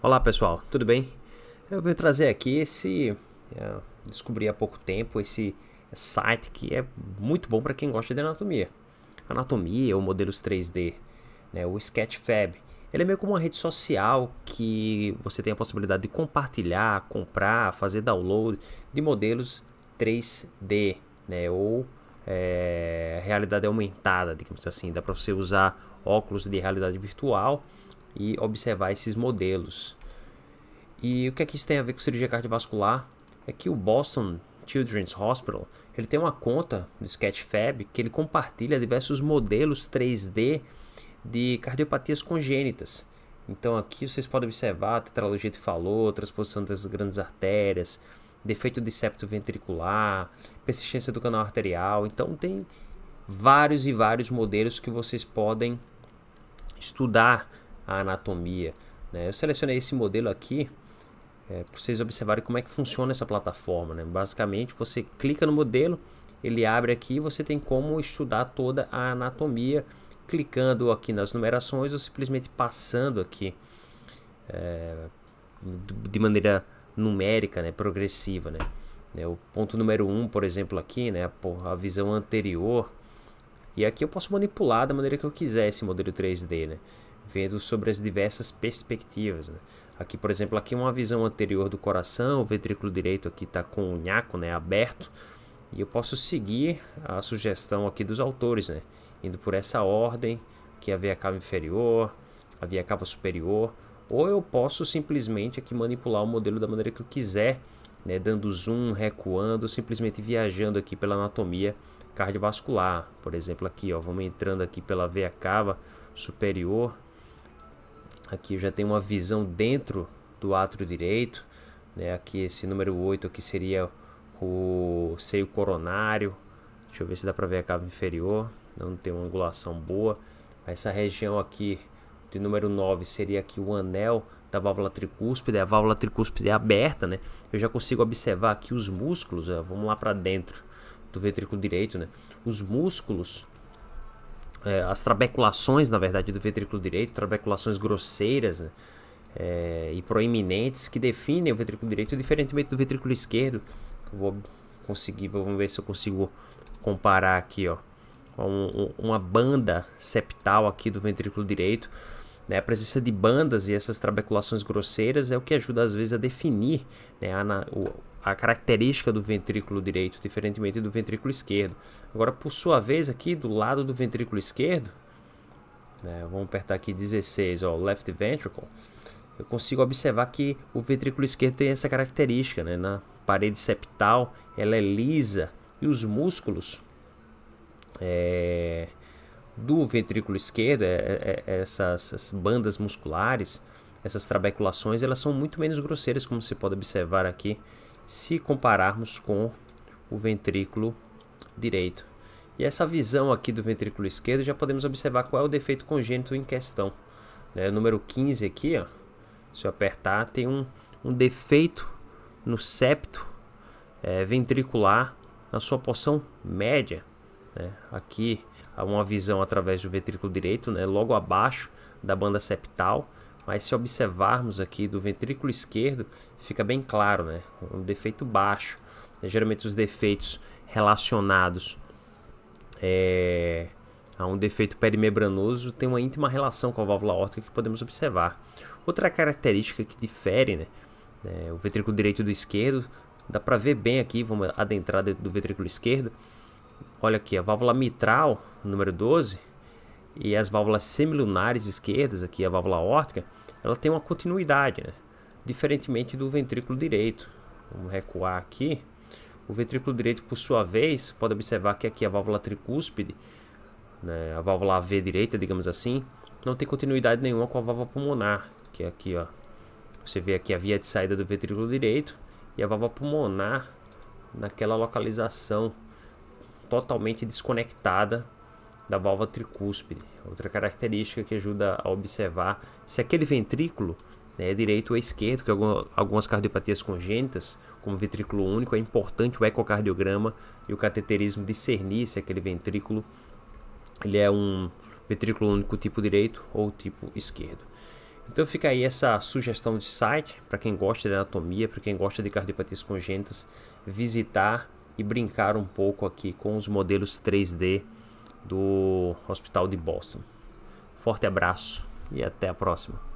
Olá pessoal, tudo bem? Eu vim trazer aqui esse. É, descobri há pouco tempo esse site que é muito bom para quem gosta de anatomia. Anatomia ou modelos 3D, né? o Sketchfab. Ele é meio como uma rede social que você tem a possibilidade de compartilhar, comprar, fazer download de modelos 3D, né? ou é, realidade aumentada, digamos assim. Dá para você usar óculos de realidade virtual e observar esses modelos. E o que é que isso tem a ver com cirurgia cardiovascular? É que o Boston Children's Hospital, ele tem uma conta do Sketchfab que ele compartilha diversos modelos 3D de cardiopatias congênitas. Então aqui vocês podem observar a tetralogia de Fallot, transposição das grandes artérias, defeito de septo ventricular, persistência do canal arterial. Então tem vários e vários modelos que vocês podem estudar a anatomia. Né? Eu selecionei esse modelo aqui é, para vocês observarem como é que funciona essa plataforma. Né? Basicamente, você clica no modelo, ele abre aqui e você tem como estudar toda a anatomia clicando aqui nas numerações ou simplesmente passando aqui é, de maneira numérica, né? progressiva. Né? É, o ponto número 1, um, por exemplo, aqui, né? a visão anterior. E aqui eu posso manipular da maneira que eu quiser esse modelo 3D. Né? vendo sobre as diversas perspectivas. Né? Aqui, por exemplo, aqui uma visão anterior do coração, o ventrículo direito aqui está com o nhaco né, aberto, e eu posso seguir a sugestão aqui dos autores, né, indo por essa ordem, que a veia cava inferior, a veia cava superior, ou eu posso simplesmente aqui manipular o modelo da maneira que eu quiser, né, dando zoom, recuando, simplesmente viajando aqui pela anatomia cardiovascular. Por exemplo, aqui, ó, vamos entrando aqui pela veia cava superior, Aqui eu já tenho uma visão dentro do átrio direito, né? Aqui esse número 8 aqui seria o seio coronário. Deixa eu ver se dá para ver a cava inferior. Não tem uma angulação boa. Essa região aqui de número 9 seria aqui o anel da válvula tricúspide. A válvula tricúspide é aberta, né? Eu já consigo observar aqui os músculos. Ó. Vamos lá para dentro do ventrículo direito, né? Os músculos é, as trabeculações, na verdade, do ventrículo direito, trabeculações grosseiras né, é, e proeminentes que definem o ventrículo direito, diferentemente do ventrículo esquerdo. Eu vou conseguir, vamos ver se eu consigo comparar aqui, ó, um, um, uma banda septal aqui do ventrículo direito. Né, a presença de bandas e essas trabeculações grosseiras é o que ajuda às vezes a definir né, a, o, a característica do ventrículo direito, diferentemente do ventrículo esquerdo. Agora, por sua vez, aqui do lado do ventrículo esquerdo, né, vamos apertar aqui 16, ó, left ventricle, eu consigo observar que o ventrículo esquerdo tem essa característica, né, na parede septal ela é lisa e os músculos é, do ventrículo esquerdo, é, é, é essas, essas bandas musculares, essas trabeculações, elas são muito menos grosseiras, como você pode observar aqui se compararmos com o ventrículo direito. E essa visão aqui do ventrículo esquerdo já podemos observar qual é o defeito congênito em questão. Né? O número 15 aqui, ó, se eu apertar, tem um, um defeito no septo é, ventricular na sua porção média. Né? Aqui há uma visão através do ventrículo direito, né? logo abaixo da banda septal. Mas se observarmos aqui do ventrículo esquerdo, fica bem claro, né? Um defeito baixo. Né? Geralmente os defeitos relacionados é, a um defeito perimembranoso tem uma íntima relação com a válvula órtica que podemos observar. Outra característica que difere, né? É, o ventrículo direito do esquerdo, dá para ver bem aqui, vamos adentrar dentro do ventrículo esquerdo. Olha aqui, a válvula mitral, número 12, e as válvulas semilunares esquerdas, aqui a válvula órtica, ela tem uma continuidade, né? diferentemente do ventrículo direito. Vamos recuar aqui. O ventrículo direito, por sua vez, pode observar que aqui a válvula tricúspide, né, a válvula AV direita, digamos assim, não tem continuidade nenhuma com a válvula pulmonar, que é aqui, ó. Você vê aqui a via de saída do ventrículo direito e a válvula pulmonar naquela localização totalmente desconectada da válvula tricúspide, outra característica que ajuda a observar se aquele ventrículo né, é direito ou esquerdo, que algumas cardiopatias congênitas, como ventrículo único, é importante o ecocardiograma e o cateterismo discernir se aquele ventrículo ele é um ventrículo único tipo direito ou tipo esquerdo. Então fica aí essa sugestão de site para quem gosta de anatomia, para quem gosta de cardiopatias congênitas, visitar e brincar um pouco aqui com os modelos 3D do Hospital de Boston. Forte abraço e até a próxima.